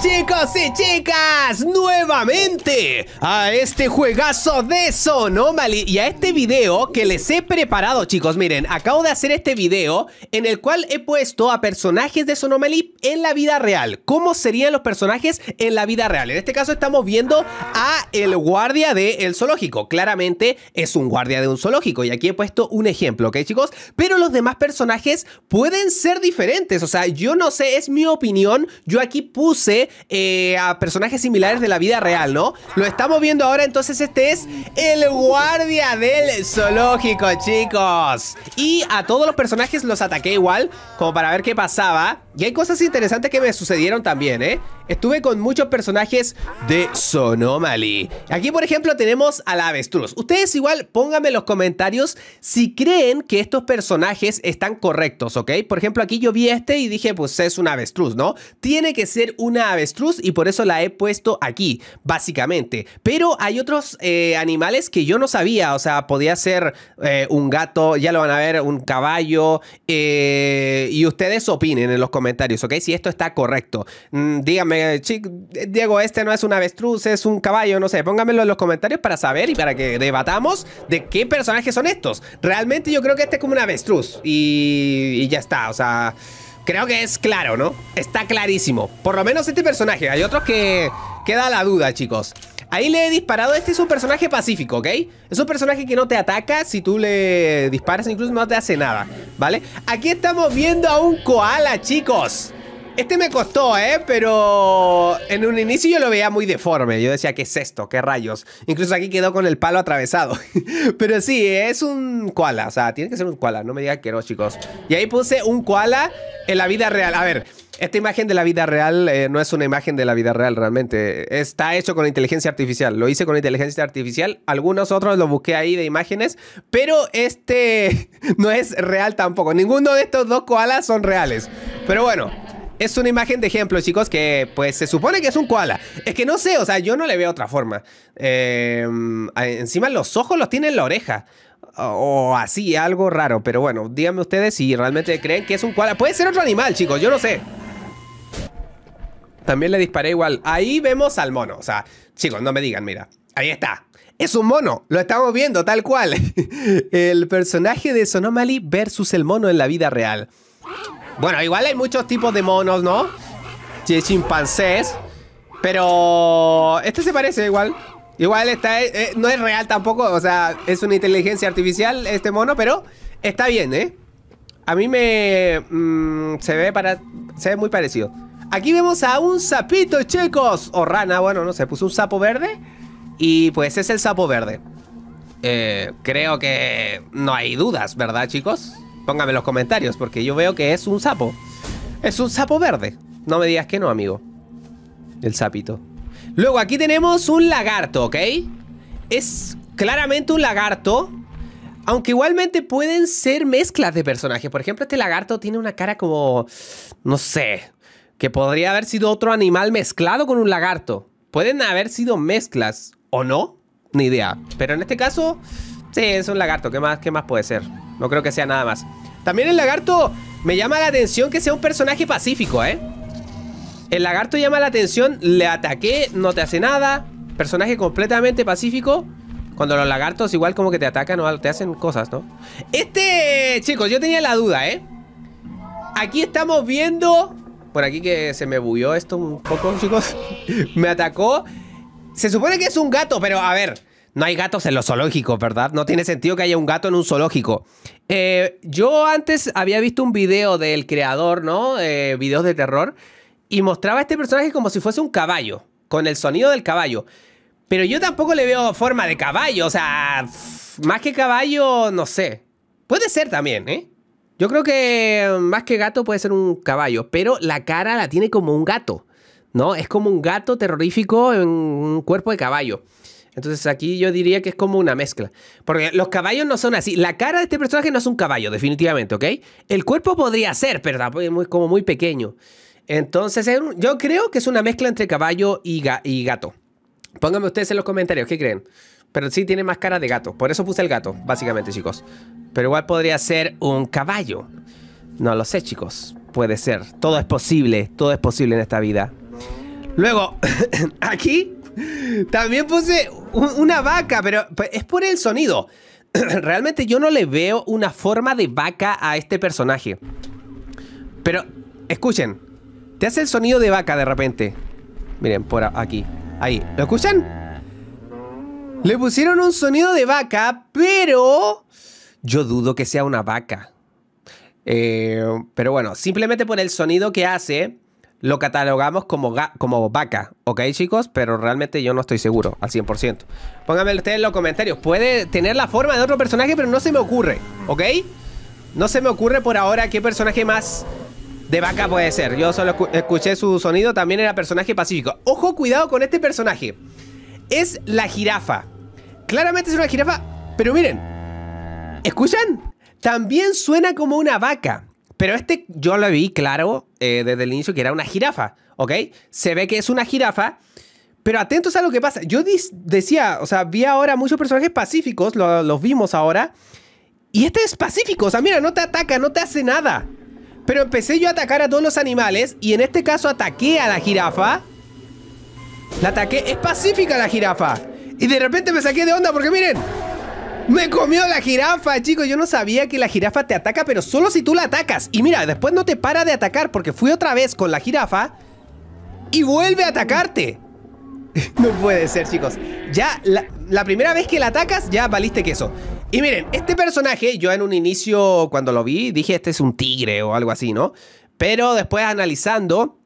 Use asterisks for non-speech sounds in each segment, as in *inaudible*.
chicos y chicas nuevamente a este juegazo de Sonomaly y a este video que les he preparado chicos miren acabo de hacer este video en el cual he puesto a personajes de Sonomaly en la vida real cómo serían los personajes en la vida real en este caso estamos viendo a el guardia del el zoológico claramente es un guardia de un zoológico y aquí he puesto un ejemplo ok chicos pero los demás personajes pueden ser diferentes o sea yo no sé es mi opinión yo aquí puse eh, a personajes similares de la vida real, ¿no? Lo estamos viendo ahora, entonces este es el guardia del zoológico, chicos. Y a todos los personajes los ataqué igual, como para ver qué pasaba. Y hay cosas interesantes que me sucedieron también, ¿eh? Estuve con muchos personajes de Sonomaly. Aquí, por ejemplo, tenemos a la avestruz. Ustedes igual pónganme en los comentarios si creen que estos personajes están correctos, ¿ok? Por ejemplo, aquí yo vi este y dije, pues es una avestruz, ¿no? Tiene que ser una avestruz y por eso la he puesto aquí, básicamente. Pero hay otros eh, animales que yo no sabía, o sea, podía ser eh, un gato, ya lo van a ver, un caballo, eh, y ustedes opinen en los comentarios, ¿ok? Si esto está correcto. díganme, mm, díganme, Diego, este no es un avestruz, es un caballo, no sé, pónganmelo en los comentarios para saber y para que debatamos de qué personajes son estos. Realmente yo creo que este es como un avestruz y ya está, o sea... Creo que es claro, ¿no? Está clarísimo. Por lo menos este personaje. Hay otros que queda la duda, chicos. Ahí le he disparado. Este es un personaje pacífico, ¿ok? Es un personaje que no te ataca. Si tú le disparas, incluso no te hace nada, ¿vale? Aquí estamos viendo a un koala, chicos. Este me costó, ¿eh? Pero en un inicio yo lo veía muy deforme. Yo decía, ¿qué es esto? ¿Qué rayos? Incluso aquí quedó con el palo atravesado. *laughs* Pero sí, es un koala. O sea, tiene que ser un koala. No me digan que no, chicos. Y ahí puse un koala en la vida real. A ver, esta imagen de la vida real eh, no es una imagen de la vida real realmente. Está hecho con inteligencia artificial. Lo hice con inteligencia artificial. Algunos otros lo busqué ahí de imágenes. Pero este *laughs* no es real tampoco. Ninguno de estos dos koalas son reales. Pero bueno, es una imagen de ejemplo, chicos, que pues se supone que es un koala. Es que no sé, o sea, yo no le veo otra forma. Em, encima los ojos los tiene en la oreja. O, así, algo raro. Pero bueno, díganme ustedes si realmente creen que es un koala. Puede ser otro animal, chicos, yo no sé. También le disparé igual. Ahí vemos al mono. O sea, chicos, no me digan, mira. Ahí está. Es un mono, lo estamos viendo tal cual. *laughs* el personaje de Sonomaly versus el mono en la vida real. Bueno, igual hay muchos tipos de monos, ¿no? Chimpancés. Pero... Este se parece igual. Igual está... Eh, eh, no es real tampoco. O sea, es una inteligencia artificial este mono, pero está bien, ¿eh? A mí me... Mm, se ve para... Se ve muy parecido. Aquí vemos a un sapito, chicos. O rana, bueno, no sé. Puso un sapo verde. Y pues es el sapo verde. Eh, creo que no hay dudas, ¿verdad, chicos? Póngame en los comentarios, porque yo veo que es un sapo. Es un sapo verde. No me digas que no, amigo. El sapito. Luego aquí tenemos un lagarto, ¿ok? Es claramente un lagarto. Aunque igualmente pueden ser mezclas de personajes. Por ejemplo, este lagarto tiene una cara como... No sé. Que podría haber sido otro animal mezclado con un lagarto. Pueden haber sido mezclas. ¿O no? Ni idea. Pero en este caso... Sí, es un lagarto. ¿Qué más, qué más puede ser? No creo que sea nada más. También el lagarto me llama la atención que sea un personaje pacífico, ¿eh? El lagarto llama la atención, le ataqué, no te hace nada. Personaje completamente pacífico. Cuando los lagartos igual como que te atacan o te hacen cosas, ¿no? Este, chicos, yo tenía la duda, ¿eh? Aquí estamos viendo... Por aquí que se me bulló esto un poco, *laughs* chicos. me atacó. Se supone que es un gato, pero a ver... No hay gatos en los zoológicos, ¿verdad? No tiene sentido que haya un gato en un zoológico. Eh, yo antes había visto un video del creador, ¿no? Eh, videos de terror. Y mostraba a este personaje como si fuese un caballo. Con el sonido del caballo. Pero yo tampoco le veo forma de caballo. O sea, más que caballo, no sé. Puede ser también, ¿eh? Yo creo que mm, más que gato puede ser un caballo. Pero la cara la tiene como un gato. ¿No? Es como un gato terrorífico en un cuerpo de caballo. Entonces aquí yo diría que es como una mezcla. Porque los caballos no son así. La cara de este personaje no es un caballo, definitivamente, ¿ok? El cuerpo podría ser, pero es como muy pequeño. Entonces yo creo que es una mezcla entre caballo y, y gato. Pónganme ustedes en los comentarios, ¿qué creen? Pero sí tiene más cara de gato. Por eso puse el gato, básicamente, chicos. Pero igual podría ser un caballo. No lo sé, chicos. Puede ser. Todo es posible. Todo es posible en esta vida. Luego, *coughs* aquí también puse una vaca, pero es por el sonido. *clears throat* Realmente yo no le veo una forma de vaca a este personaje. Pero, escuchen. Te hace el sonido de vaca de repente. Miren, por aquí. Ahí. ¿Lo escuchan? Le pusieron un sonido de vaca, pero... Yo dudo que sea una vaca. Eh, pero bueno, simplemente por el sonido que hace... Lo catalogamos como, como vaca, ¿ok chicos? Pero realmente yo no estoy seguro al 100%. Pónganme ustedes en los comentarios. Puede tener la forma de otro personaje, pero no se me ocurre, ¿ok? No se me ocurre por ahora qué personaje más de vaca puede ser. Yo solo escuché su sonido, también era personaje pacífico. Ojo, cuidado con este personaje. Es la jirafa. Claramente es una jirafa, pero miren. ¿Escuchan? También suena como una vaca. Pero este yo lo vi claro eh, desde el inicio que era una jirafa, ¿ok? Se ve que es una jirafa. Pero atentos a lo que pasa. Yo decía, o sea, vi ahora muchos personajes pacíficos, los vimos ahora. Y este es pacífico, o sea, mira, no te ataca, no te hace nada. Pero empecé yo a atacar a todos los animales y en este caso ataqué a la jirafa. La ataqué, es pacífica la jirafa. Y de repente me saqué de onda porque miren, me comió la jirafa, chicos. Yo no sabía que la jirafa te ataca, pero solo si tú la atacas. Y mira, después no te para de atacar porque fui otra vez con la jirafa y vuelve a atacarte. *laughs* no puede ser, chicos. Ya la, primera vez que la atacas, ya valiste queso. Y miren, este personaje, yo en un inicio, cuando lo vi, dije este es un tigre o algo así, ¿no? Pero después analizando,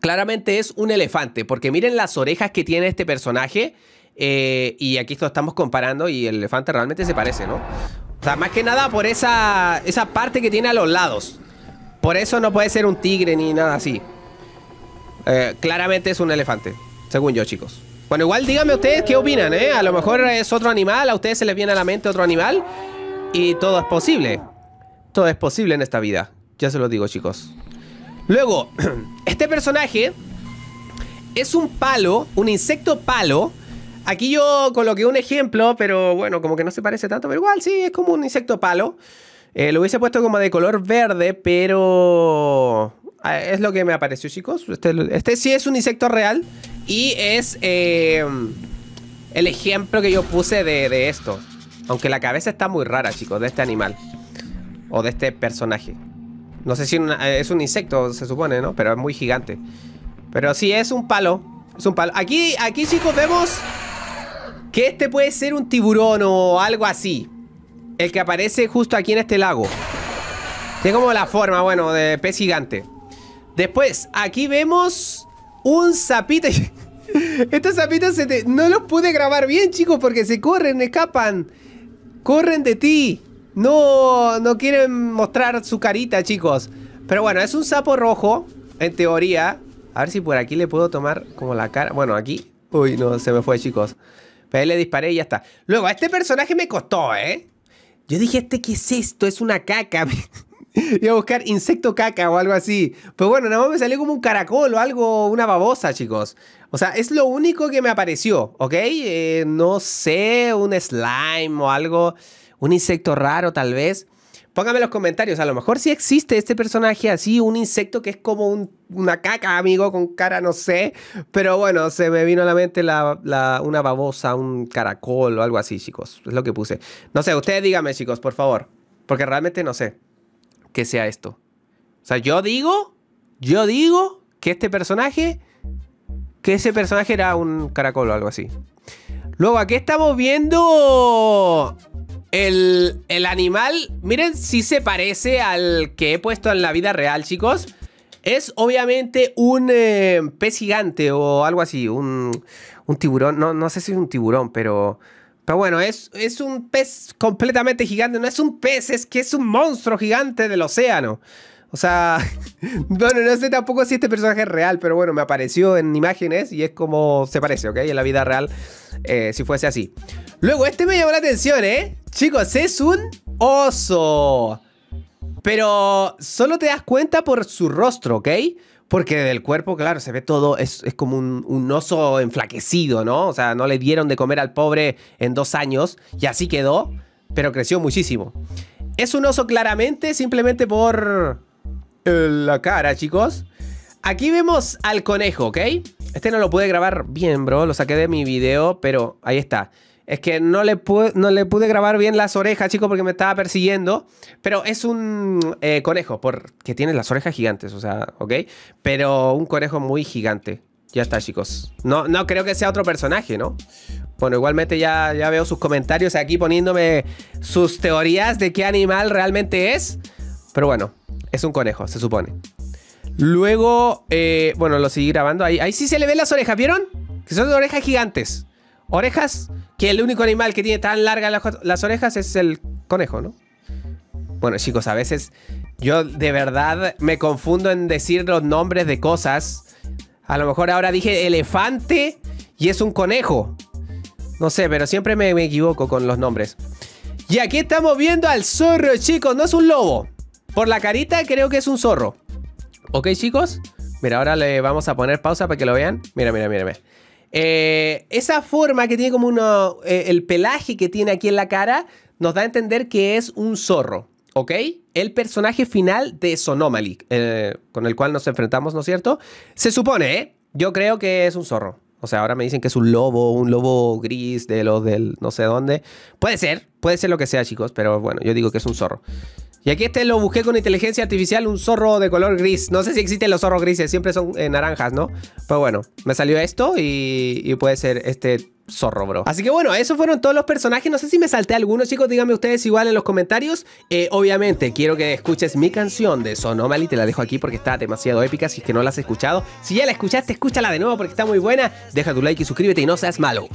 claramente es un elefante, porque miren las orejas que tiene este personaje. Eh, y aquí esto estamos comparando y el elefante realmente se parece, ¿no? O sea, más que nada por esa, esa parte que tiene a los lados. Por eso no puede ser un tigre ni nada así. Eh, claramente es un elefante, según yo, chicos. Bueno, igual díganme ustedes qué opinan, ¿eh? A lo mejor es otro animal, a ustedes se les viene a la mente otro animal. Y todo es posible. Todo es posible en esta vida. Ya se lo digo, chicos. Luego, *clears throat* este personaje es un palo, un insecto palo Aquí yo coloqué un ejemplo, pero bueno, como que no se parece tanto, pero igual sí, es como un insecto palo. Eh, lo hubiese puesto como de color verde, pero ah, es lo que me apareció, chicos. Este, este, sí es un insecto real y es em, el ejemplo que yo puse de, esto. Aunque la cabeza está muy rara, chicos, de este animal o de este personaje. No sé si es un insecto, se supone, ¿no? Pero es muy gigante. Pero sí, es un palo. Es un palo. Aquí, aquí chicos, vemos que este puede ser un tiburón o algo así. El que aparece justo aquí en este lago. Tiene como la forma, bueno, de pez gigante. Después, aquí vemos un sapito. *laughs* Estos sapitos no los pude grabar bien, chicos, porque se corren, escapan. Corren de ti. No, no quieren mostrar su carita, chicos. Pero bueno, es un sapo rojo, en teoría. A ver si por aquí le puedo tomar como la cara. Bueno, aquí. Uy, no, se me fue, chicos. Pues ahí le disparé y ya está. Luego, a este personaje me costó, ¿eh? Yo dije, ¿este qué es esto? Es una caca. *laughs* Iba a buscar insecto caca o algo así. Pues bueno, nada más me salió como un caracol o algo, una babosa, chicos. O sea, es lo único que me apareció, ¿ok? Eh, no sé, un slime o algo, un insecto raro tal vez. Pónganme en los comentarios, a lo mejor sí existe este personaje así, un insecto que es como una caca, amigo, con cara, no sé. Pero bueno, se me vino a la mente la, una babosa, un caracol o algo así, chicos. Es lo que puse. No sé, ustedes díganme, chicos, por favor. Porque realmente no sé qué sea esto. O sea, yo digo, yo digo que este personaje, que ese personaje era un caracol o algo así. Luego, aquí estamos viendo el, el animal, miren si se parece al que he puesto en la vida real, chicos. Es obviamente un eh, pez gigante o algo así, un, un tiburón. No, no sé si es un tiburón, pero... Pero bueno, es, es, un pez completamente gigante. No es un pez, es que es un monstruo gigante del océano. O sea, *laughs* bueno, no sé tampoco si este personaje es real, pero bueno, me apareció en imágenes y es como se parece, ¿ok? En la vida real, eh, si fuese así. Luego, este me llamó la atención, ¿eh? Chicos, es un oso. Pero solo te das cuenta por su rostro, ¿ok? Porque del cuerpo, claro, se ve todo, es, como un, oso enflaquecido, ¿no? O sea, no le dieron de comer al pobre en dos años y así quedó, pero creció muchísimo. Es un oso claramente, simplemente por eh, la cara, chicos. Aquí vemos al conejo, ¿ok? Este no lo pude grabar bien, bro, lo saqué de mi video, pero ahí está. Es que no le, pude, no le pude grabar bien las orejas, chicos porque me estaba persiguiendo. Pero es un eh, conejo, porque tiene las orejas gigantes, o sea, ¿ok? Pero un conejo muy gigante. Ya está, chicos. No, no creo que sea otro personaje, ¿no? Bueno, igualmente ya, ya veo sus comentarios aquí poniéndome sus teorías de qué animal realmente es. Pero bueno, es un conejo, se supone. Luego, eh, bueno, lo seguí grabando. Ahí, ahí sí se le ven las orejas, ¿vieron? Que son orejas gigantes orejas, que el único animal que tiene tan largas las, orejas es el conejo, ¿no? Bueno, chicos, a veces yo de verdad me confundo en decir los nombres de cosas. A lo mejor ahora dije elefante y es un conejo. No sé, pero siempre me, me equivoco con los nombres. Y aquí estamos viendo al zorro, chicos. No es un lobo. Por la carita creo que es un zorro. ¿Ok, chicos? Mira, ahora le vamos a poner pausa para que lo vean. Mira, mira, mira, mira. Eh, esa forma que tiene como uno, eh, el pelaje que tiene aquí en la cara nos da a entender que es un zorro, ¿ok? El personaje final de Sonomaly eh, con el cual nos enfrentamos, ¿no es cierto? Se supone, ¿eh? Yo creo que es un zorro. O sea, ahora me dicen que es un lobo, un lobo gris de los del no sé dónde. Puede ser, puede ser lo que sea, chicos, pero bueno, yo digo que es un zorro. Y aquí este lo busqué con inteligencia artificial, un zorro de color gris. No sé si existen los zorros grises, siempre son eh, naranjas, ¿no? Pero bueno, me salió esto y, puede ser este zorro, bro. Así que bueno, esos fueron todos los personajes. No sé si me salté algunos, chicos. Díganme ustedes igual en los comentarios. Eh, obviamente, quiero que escuches mi canción de Sonomaly. Te la dejo aquí porque está demasiado épica. Si es que no la has escuchado. Si ya la escuchaste, escúchala de nuevo porque está muy buena. Deja tu like y suscríbete y no seas malo.